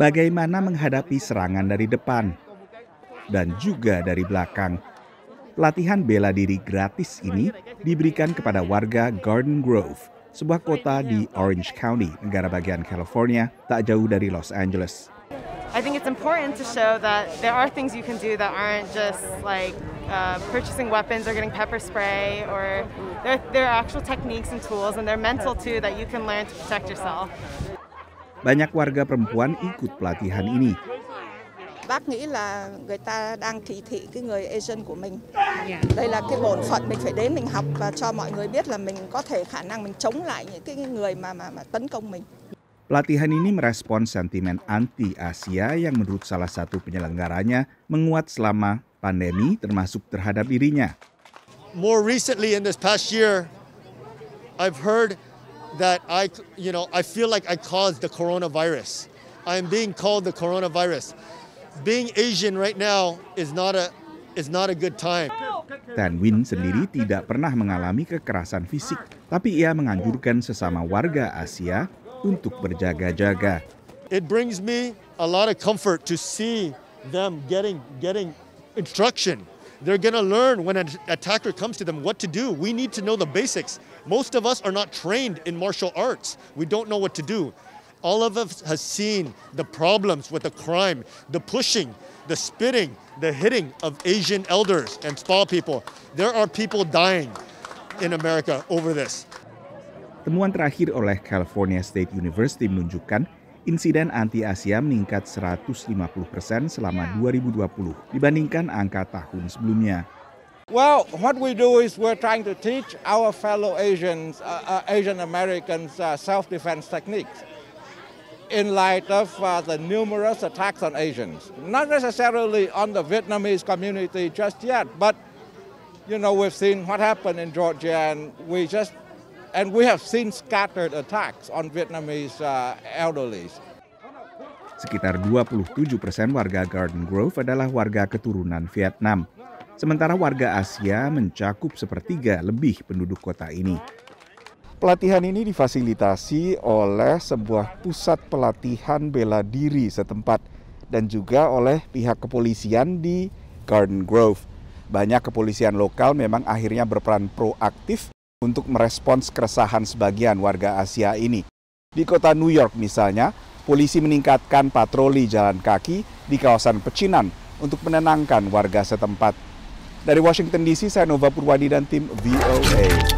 bagaimana menghadapi serangan dari depan dan juga dari belakang. Latihan bela diri gratis ini diberikan kepada warga Garden Grove, sebuah kota di Orange County, negara bagian California, tak jauh dari Los Angeles. I think it's important to show that there are things you can do that aren't just like uh, purchasing weapons or getting pepper spray, or there, there are actual techniques and tools, and they're mental too that you can learn to protect yourself. Banyak warga perempuan ikut pelatihan ini. Bác nghĩ là người ta đang kỳ thị cái người Asian của mình. Đây là cái bổn phận mình phải đến mình học và cho mọi người biết là mình có thể khả năng mình chống lại những cái người mà mà, mà tấn công mình. Pelatihan ini merespon sentimen anti-Asia yang menurut salah satu penyelenggaranya menguat selama pandemi termasuk terhadap dirinya. More recently in this past year, I've heard that I, you know, I feel like I caused the coronavirus. being called the coronavirus. Being Asian right now is not a is not a good time. sendiri tidak pernah mengalami kekerasan fisik, tapi ia menganjurkan sesama warga Asia untuk berjaga-jaga. It brings me a lot of comfort to see them getting getting instruction They're going to learn when an attacker comes to them what to do. We need to know the basics. Most of us are not trained in martial arts. We don't know what to do. All of us has seen the problems with the crime, the pushing, the spitting, the hitting of Asian elders and spa people. There are people dying in America over this. Temuan terakhir oleh California State University menunjukkan insiden anti-Asia meningkat 150 persen selama 2020 dibandingkan angka tahun sebelumnya. Well, what we do is we're trying to teach our fellow Asians, uh, uh, Asian Americans, uh, self-defense techniques in light of uh, the numerous attacks on Asians. Not necessarily on the Vietnamese community just yet, but you know we've seen what happened in Georgia, and we just And we have seen scattered attacks on Vietnamese uh, elderly. Sekitar 27 persen warga Garden Grove adalah warga keturunan Vietnam. Sementara warga Asia mencakup sepertiga lebih penduduk kota ini. Pelatihan ini difasilitasi oleh sebuah pusat pelatihan bela diri setempat dan juga oleh pihak kepolisian di Garden Grove. Banyak kepolisian lokal memang akhirnya berperan proaktif untuk merespons keresahan sebagian warga Asia ini. Di kota New York misalnya, polisi meningkatkan patroli jalan kaki di kawasan Pecinan untuk menenangkan warga setempat. Dari Washington DC, saya Nova Purwadi dan tim VOA.